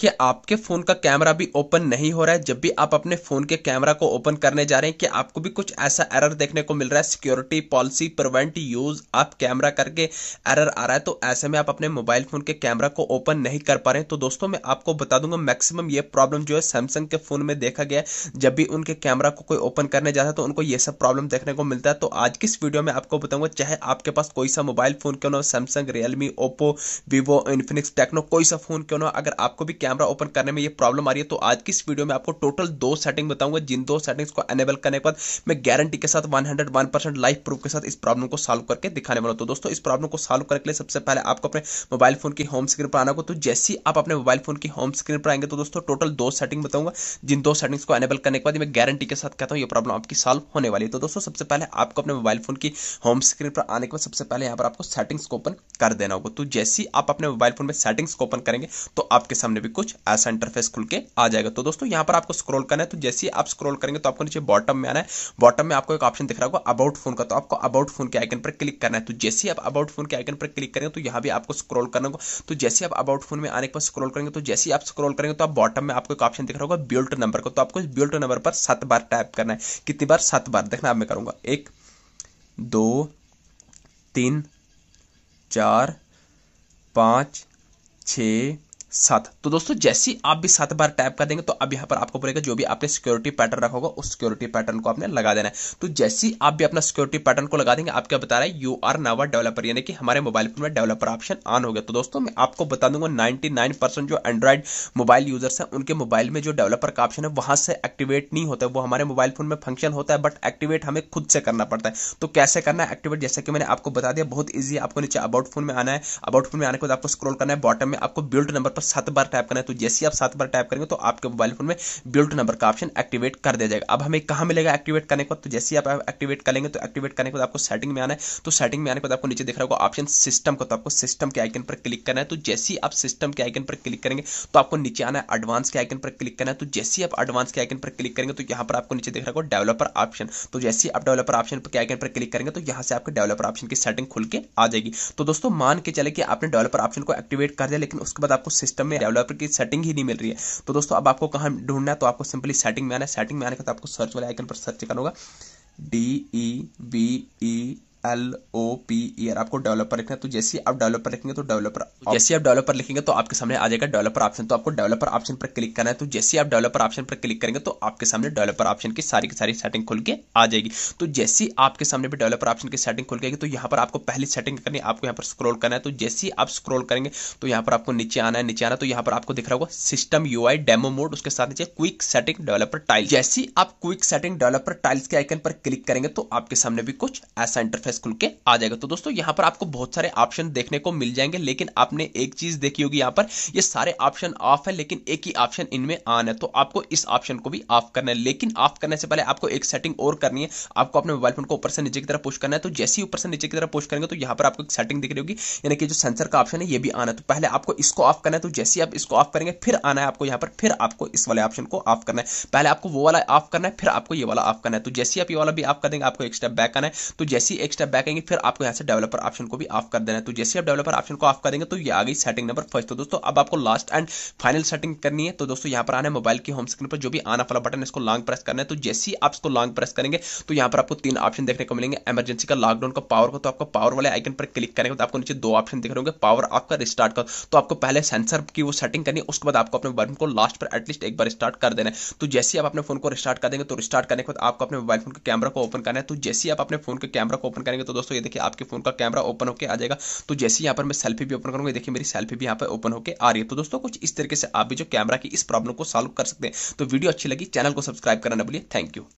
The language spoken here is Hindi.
कि आपके फ़ोन का कैमरा भी ओपन नहीं हो रहा है जब भी आप अपने फ़ोन के कैमरा को ओपन करने जा रहे हैं कि आपको भी कुछ ऐसा एरर देखने को मिल रहा है सिक्योरिटी पॉलिसी प्रिवेंट यूज़ आप कैमरा करके एरर आ रहा है तो ऐसे में आप अपने मोबाइल फ़ोन के कैमरा को ओपन नहीं कर पा रहे हैं तो दोस्तों मैं आपको बता दूंगा मैक्सिमम ये प्रॉब्लम जो है सैमसंग के फ़ोन में देखा गया जब भी उनके कैमरा को कोई ओपन करने जाता है तो उनको ये सब प्रॉब्लम देखने को मिलता है तो आज की इस वीडियो में आपको बताऊंगा चाहे आपके पास कोई सा मोबाइल फ़ोन क्यों ना हो Samsung Realme Oppo Vivo Infinix Tecno कोई सा फ़ोन क्यों ना अगर आपको भी कैमरा ओपन करने में ये प्रॉब्लम आ रही है तो आज की इस वीडियो में आपको टोटल दो सेटिंग बताऊंगा जिन दो सेटिंग्स को एनेबल करने के बाद मैं गारंटी के साथ 101 परसेंट लाइफ प्रूफ के साथ इस प्रॉब्लम को सॉल्व करके दिखाने वाला तो दोस्तों इस प्रॉब्लम को सॉल्व करने के लिए सबसे पहले आपको अपने मोबाइल फोन की होम स्क्रीन पर आना होगा तो जैसे ही आप अपने मोबाइल फोन की होम स्क्रीन पर आएंगे तो दोस्तों टोटल दो सेटिंग बताऊंगा जिन दो सेटिंग्स को एनेबल करने के बाद मैं गारंटी के साथ कहता हूँ ये प्रॉब्लम आपकी सॉल्व होने वाली है तो दोस्तों सबसे पहले आपको अपने मोबाइल फोन की होम स्क्रीन पर आने के बाद सबसे पहले यहाँ पर आपको सेटिंग्स को ओपन कर देना होगा तो जैसे ही आप अपने मोबाइल फोन में सेटिंग्स को ओपन करेंगे तो आपके सामने भी कुछ ऐसा इंटरफेस खुल के आ जाएगा तो दोस्तों यहां पर आपको स्क्रॉल करना है तो जैसे ही आप स्क्रॉल करेंगे तो आपको नीचे बॉटम में आना है बॉटम में आपको एक ऑप्शन दिख रहा होगा अबाउट फोन का तो आपको अबाउट फोन के आइकन पर क्लिक करना है तो जैसे ही आप अबाउट फोन के आइकन पर क्लिक करेंगे तो यहां भी आपको स्क्रॉल करना होगा तो जैसे आप अबाउट फोन में आने के बाद स्क्रॉल करेंगे तो जैसे ही आप स्क्रॉल करेंगे तो आप बॉटम में आपको एक ऑप्शन दिख रहा होगा बिल्ट नंबर का तो आपको बिल्ट नंबर पर सात बार टाइप करना है कितनी बार सात बार देखना मैं करूंगा एक दो तीन चार पांच छ सात तो दोस्तों जैसी आप भी सात बार टैप कर देंगे तो अब यहां पर आपको बोलेगा जो भी आपने सिक्योरिटी पैटर्न रखा होगा उस सिक्योरिटी पैटर्न को आपने लगा देना है तो जैसी आप भी अपना सिक्योरिटी पैटर्न को लगा देंगे आप क्या बता रहे हैं यू आर नावा डेवलपर यानी कि हमारे मोबाइल फोन में डेवलपर ऑप्शन ऑन हो गया तो दोस्तों मैं आपको बता दूंगा नाइनटी जो एंड्रॉइड मोबाइल यूजर्स है उनके मोबाइल में जो डेवलपर का ऑप्शन है वहां से एक्टिवेट नहीं होता है वो हमारे मोबाइल फोन में फंक्शन होता है बट एक्टिवेट हमें खुद से करना पड़ता है तो कैसे करना है एक्टिवेट जैसे कि मैंने आपको बता दिया बहुत ईजी है आपको नीचे अबाउट फोन में आना है अबाउट फोन में आने के बाद आपको स्क्रोल करना है बॉटम में आपको बिल्ड नंबर पर सात बार टाइप करना है तो जैसे ही आप सात बार टाइप करेंगे तो आपके मोबाइल फोन में बिल्ट नंबर का ऑप्शन एक्टिवेट कर दिया जाएगा अब हमें कहाँ मिलेगा एक्टिवेट करने के बाद तो जैसे आप एक्टिवेट करेंगे तो एक्टिवेट करने के बाद आपको सेटिंग में आना है तो सेटिंग में आने के बाद आपको नीचे दिख रहा होगा ऑप्शन सिस्टम को तो आपको सिस्टम के आइकन पर क्लिक करना है तो जैसे ही आप सिस्टम के आइकन पर क्लिक करेंगे तो आपको नीचे आना है एडवांस के आइकन पर क्लिक करना है तो जैसे ही आप एडवांस के आइकन पर क्लिक करेंगे तो यहाँ पर आपको नीचे दिख रहा होगा डेवलपर ऑप्शन तो जैसे ही आप डेवलपर ऑप्शन के आइकन पर क्लिक करेंगे तो यहाँ से आपके डेवलपर ऑप्शन की सेटिंग खुल के आ जाएगी तो दोस्तों मान के चले कि आपने डेवलपर ऑप्शन को एक्टिवेट कर दिया लेकिन उसके बाद आपको सिस्टम में डेवलपर की सेटिंग ही नहीं मिल रही है तो दोस्तों अब आपको कहाँ ढूंढना है तो आपको सिंपली सेटिंग में आना है सेटिंग में आने का तो आपको सर्च वाले आइकन पर सर्च करना होगा D E B E L O P E R आपको डेवलपर लिखना है तो जैसे आप डेवलपर लिखेंगे तो डेवलपर तो जैसे आप डेवलपर लिखेंगे तो आपके सामने आ जाएगा डेवलपर ऑप्शन तो आपको डेवलपर ऑप्शन पर क्लिक करना है तो जैसे आप डेवलपर ऑप्शन पर क्लिक करेंगे तो आपके सामने डेवलपर ऑप्शन की सारी की सारी सेटिंग खुल के आ जाएगी तो जैसे आपके सामने भी डेवलपर ऑप्शन की सेटिंग खुल जाएगी तो यहाँ पर आपको पहली सेटिंग करनी है आपको यहाँ पर स्क्रोल करना है तो जैसे आप स्क्रोल करेंगे तो यहाँ पर आपको नीचे आना है नीचे आना तो यहाँ पर आपको दिख रहा होगा सिस्टम यू डेमो मोड उसके साथ नीचे क्विक सेटिंग डेवलपर टाइल जैसे आप क्विक सेटिंग डेवलपर टाइल्स के आइकन पर क्लिक करेंगे तो आपके सामने भी कुछ ऐसा इंटरफेस एफ खुल के आ जाएगा तो दोस्तों यहाँ पर आपको बहुत सारे ऑप्शन देखने को मिल जाएंगे लेकिन आपने एक चीज देखी होगी यहाँ पर ये सारे ऑप्शन ऑफ है लेकिन एक ही ऑप्शन इनमें ऑन है तो आपको इस ऑप्शन को भी ऑफ करना है लेकिन ऑफ करने से पहले आपको एक सेटिंग और करनी है आपको अपने मोबाइल फोन को ऊपर से नीचे की तरफ पुश करना है तो जैसे ही ऊपर से नीचे की तरफ पुश करेंगे तो यहाँ पर आपको एक सेटिंग दिख रही होगी यानी कि जो सेंसर का ऑप्शन है ये भी आना है तो पहले आपको इसको ऑफ करना है तो जैसे ही आप इसको ऑफ करेंगे फिर आना है आपको यहाँ पर फिर आपको इस वाले ऑप्शन को ऑफ करना है पहले आपको वो वाला ऑफ करना है फिर आपको ये वाला ऑफ करना है तो जैसे आप ये वाला भी ऑफ कर देंगे आपको एक स्टेप बैक आना है तो जैसे ही एक स्टेप बैक आएंगे फिर आपको यहाँ से डेवलपर ऑप्शन को भी ऑफ कर देना है तो जैसे आप डेवलपर ऑप्शन को ऑफ करेंगे तो ये आ गई सेटिंग नंबर फर्स्ट तो दोस्तों अब आपको लास्ट एंड फाइनल सेटिंग करनी है तो दोस्तों यहाँ पर आना है मोबाइल की होम स्क्रीन पर जो भी आना वाला बटन इसको लॉन्ग प्रेस करना है तो जैसे ही आप इसको लॉन्ग प्रेस करेंगे तो यहाँ पर आपको तीन ऑप्शन देखने को मिलेंगे एमरजेंसी का लॉकडाउन का पावर का तो आपको पावर वाले आइकन पर क्लिक करेंगे तो आपको नीचे दो ऑप्शन दिख रहे होंगे पावर आपका रिस्टार्ट का तो आपको पहले सेंसर की वो सेटिंग करनी है उसके बाद आपको अपने मोबाइल को लास्ट पर एटलीस्ट एक बार स्टार्ट कर देना है तो जैसे आप अपने फोन को रिस्टार्ट कर देंगे तो रिस्टार्ट करने के बाद आपको अपने मोबाइल फोन के कैमरा को ओपन करना है तो जैसे आप अपने फोन के कैमरा को ओपन करेंगे तो दोस्तों ये देखिए आपके फोन का कैमरा ओपन होकर आ जाएगा तो जैसे ही यहाँ पर मैं सेल्फी भी ओपन करूंगा देखिए मेरी सेल्फी भी यहाँ पर ओपन होकर आ रही है तो दोस्तों कुछ इस तरीके से आप भी जो कैमरा की इस प्रॉब्लम को सॉल्व कर सकते हैं तो वीडियो अच्छी लगी चैनल को सब्सक्राइब करना बोलिए थैंक यू